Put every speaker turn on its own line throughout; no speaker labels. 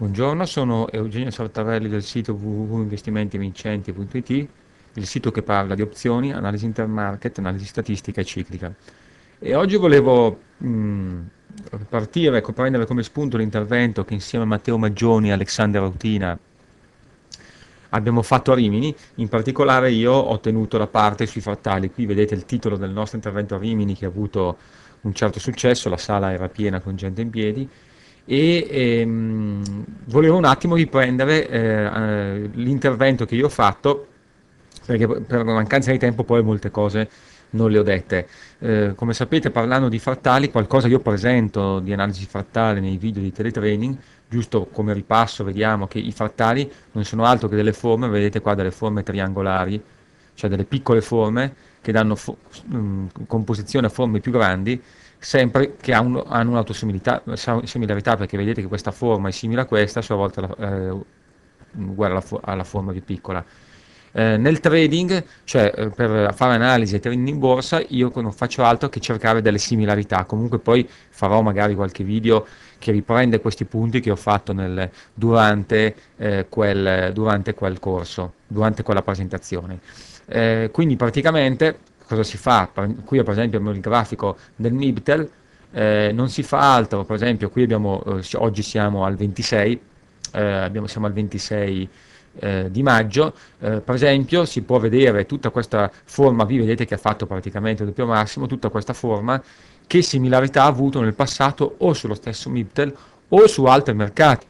Buongiorno, sono Eugenio Saltarelli del sito www.investimentivincenti.it, il sito che parla di opzioni, analisi intermarket, analisi statistica e ciclica. E oggi volevo mh, mm, partire, ecco, prendere come spunto l'intervento che insieme a Matteo Maggioni e Alexander Rutina abbiamo fatto a Rimini, in particolare io ho tenuto la parte sui frattali, qui vedete il titolo del nostro intervento a Rimini che ha avuto un certo successo, la sala era piena con gente in piedi, e ehm, volevo un attimo riprendere eh, eh, l'intervento che io ho fatto perché per mancanza di tempo poi molte cose non le ho dette. Eh, come sapete parlando di frattali, qualcosa io presento di analisi frattale nei video di teletraining, giusto come ripasso vediamo che i frattali non sono altro che delle forme, vedete qua delle forme triangolari, cioè delle piccole forme che danno fo- mh, mm, composizione a forme più grandi sempre che ha hanno un'autosimilarità, perché vedete che questa forma è simile a questa, a sua volta eh, uguale alla, alla, forma più piccola. Eh, nel trading, cioè eh, per fare analisi e trading in borsa, io non faccio altro che cercare delle similarità. Comunque poi farò magari qualche video che riprende questi punti che ho fatto nel, durante, eh, quel, durante, quel, corso, durante quella presentazione. Eh, quindi praticamente cosa si fa? Qui per esempio abbiamo il grafico del MIBTEL, eh, non si fa altro, per esempio qui abbiamo, eh, oggi siamo al 26, eh, abbiamo, siamo al 26 eh, di maggio, eh, per esempio si può vedere tutta questa forma, qui vedete che ha fatto praticamente il doppio massimo, tutta questa forma, che similarità ha avuto nel passato o sullo stesso MIBTEL o su altri mercati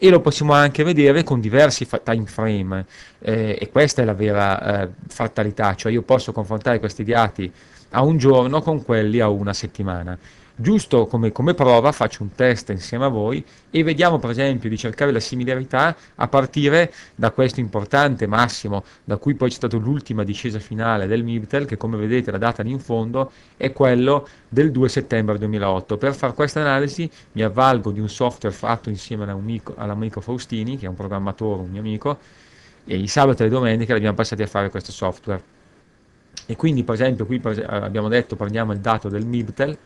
e lo possiamo anche vedere con diversi time frame eh, e questa è la vera eh, fatalità, cioè io posso confrontare questi dati a un giorno con quelli a una settimana giusto come, come, prova faccio un test insieme a voi e vediamo per esempio di cercare la similarità a partire da questo importante massimo da cui poi c'è stata l'ultima discesa finale del MIBTEL che come vedete la data lì in fondo è quello del 2 settembre 2008 per fare questa analisi mi avvalgo di un software fatto insieme all'amico, all'amico Faustini che è un programmatore, un mio amico e i sabato e le domeniche l'abbiamo passati a fare questo software e quindi per esempio qui per, abbiamo detto prendiamo il dato del MIBTEL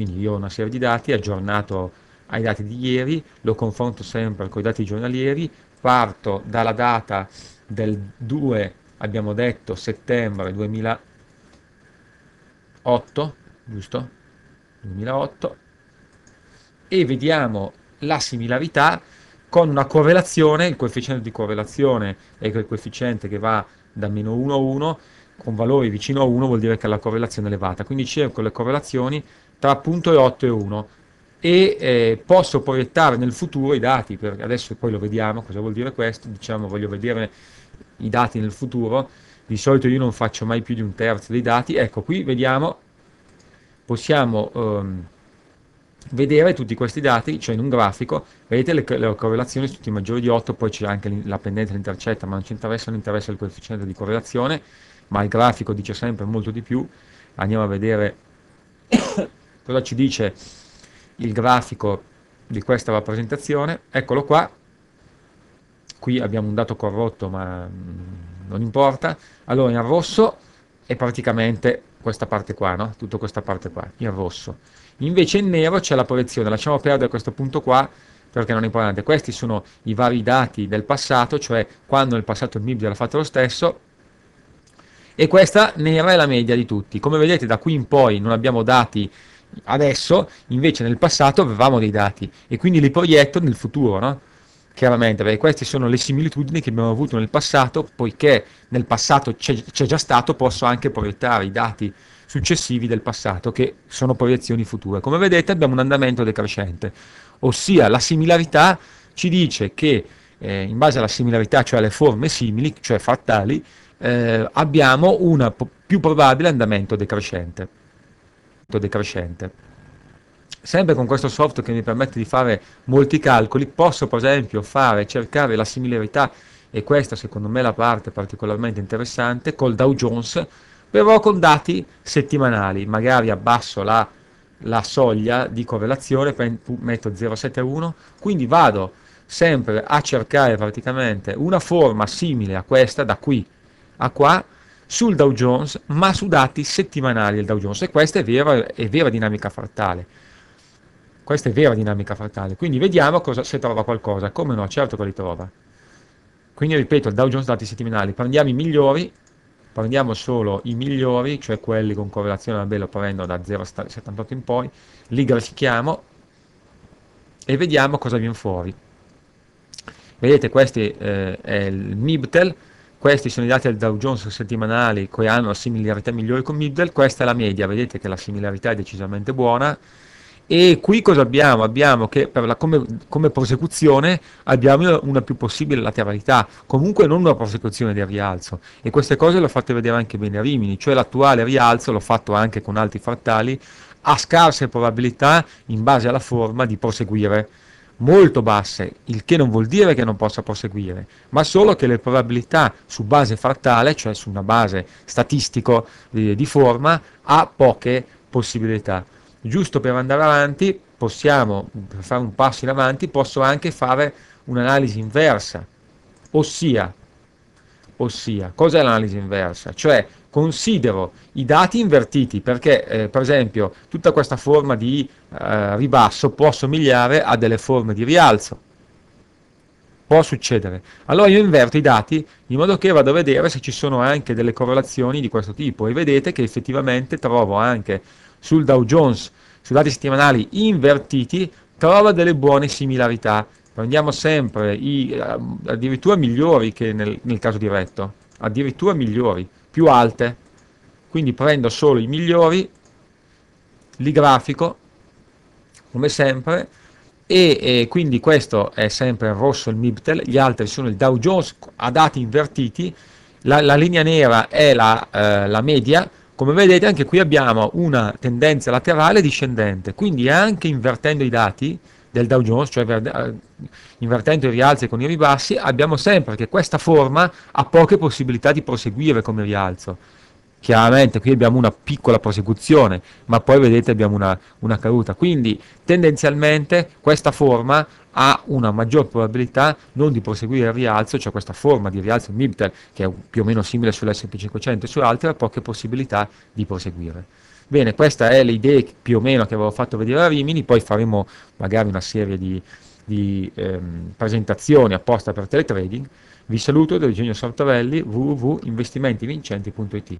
quindi io ho una serie di dati aggiornato ai dati di ieri, lo confronto sempre con i dati giornalieri, parto dalla data del 2, abbiamo detto, settembre 2008, giusto? 2008, e vediamo la similarità con una correlazione, il coefficiente di correlazione è quel coefficiente che va da meno 1 a 1, con valori vicino a 1 vuol dire che la correlazione è elevata, quindi cerco le correlazioni tra punto e 8 e 1 e eh, posso proiettare nel futuro i dati, per, adesso poi lo vediamo cosa vuol dire questo, diciamo voglio vedere i dati nel futuro, di solito io non faccio mai più di un terzo dei dati, ecco qui vediamo, possiamo ehm, vedere tutti questi dati, cioè in un grafico, vedete le, le correlazioni su tutti maggiori di 8, poi c'è anche la pendenza l'intercetta, ma non ci interessa, non interessa il coefficiente di correlazione, ma il grafico dice sempre molto di più, andiamo a vedere Cosa ci dice il grafico di questa rappresentazione? Eccolo qua. Qui abbiamo un dato corrotto, ma mm, non importa. Allora, in rosso è praticamente questa parte qua, no? Tutta questa parte qua, in rosso. Invece in nero c'è la proiezione, lasciamo perdere questo punto qua perché non è importante. Questi sono i vari dati del passato, cioè quando nel passato il MIBD l'ha fatto lo stesso. E questa nera è la media di tutti. Come vedete da qui in poi non abbiamo dati Adesso invece nel passato avevamo dei dati e quindi li proietto nel futuro, no? chiaramente, perché queste sono le similitudini che abbiamo avuto nel passato, poiché nel passato c'è, c'è già stato, posso anche proiettare i dati successivi del passato, che sono proiezioni future. Come vedete abbiamo un andamento decrescente, ossia la similarità ci dice che eh, in base alla similarità, cioè alle forme simili, cioè frattali, eh, abbiamo un più probabile andamento decrescente decrescente. Sempre con questo software che mi permette di fare molti calcoli, posso per esempio fare, cercare la similarità, e questa secondo me è la parte particolarmente interessante, col Dow Jones, però con dati settimanali, magari abbasso la, la soglia di correlazione, metto 0,71, quindi vado sempre a cercare praticamente una forma simile a questa da qui a qua sul Dow Jones, ma su dati settimanali del Dow Jones. E questa è vera, è vera dinamica frattale. Questa è vera dinamica frattale. Quindi vediamo cosa, se trova qualcosa. Come no, certo che li trova. Quindi ripeto, il Dow Jones dati settimanali. Prendiamo i migliori, prendiamo solo i migliori, cioè quelli con correlazione al bello prendo da 0,78 in poi, li grafichiamo e vediamo cosa viene fuori. Vedete, questo eh, è il MIBTEL, questi sono i dati del Dow Jones settimanali che hanno similarità migliori con Middle, questa è la media, vedete che la similarità è decisamente buona. E qui cosa abbiamo? Abbiamo che la, come, come, prosecuzione abbiamo una più possibile lateralità, comunque non una prosecuzione del rialzo. E queste cose le ho fatte vedere anche bene a Rimini, cioè l'attuale rialzo l'ho fatto anche con altri frattali, ha scarse probabilità in base alla forma di proseguire molto basse, il che non vuol dire che non possa proseguire, ma solo che le probabilità su base frattale, cioè su una base statistico di, eh, di forma, ha poche possibilità. Giusto per andare avanti, possiamo, per fare un passo in avanti, posso anche fare un'analisi inversa, ossia, ossia, cos'è l'analisi inversa? Cioè considero i dati invertiti perché eh, per esempio tutta questa forma di eh, ribasso può somigliare a delle forme di rialzo può succedere allora io inverto i dati in modo che vado a vedere se ci sono anche delle correlazioni di questo tipo e vedete che effettivamente trovo anche sul Dow Jones su dati settimanali invertiti trovo delle buone similarità prendiamo sempre i eh, addirittura migliori che nel, nel caso diretto addirittura migliori più alte, quindi prendo solo i migliori, li grafico, come sempre, e, e quindi questo è sempre il rosso il MIBTEL, gli altri sono il Dow Jones a dati invertiti, la, la linea nera è la, eh, la media, come vedete anche qui abbiamo una tendenza laterale discendente, quindi anche invertendo i dati, del Dow Jones, cioè eh, invertendo i rialzi con i ribassi, abbiamo sempre che questa forma ha poche possibilità di proseguire come rialzo. Chiaramente qui abbiamo una piccola prosecuzione, ma poi vedete abbiamo una, una caduta. Quindi tendenzialmente questa forma ha una maggior probabilità non di proseguire il rialzo, cioè questa forma di rialzo MIBTEL, che è più o meno simile sull'SP500 e su altre, ha poche possibilità di proseguire. Bene, questa è l'idea più o meno che avevo fatto vedere a Rimini, poi faremo magari una serie di, di ehm, presentazioni apposta per teletrading. Vi saluto da Eugenio Sartorelli, www.investimentivincenti.it.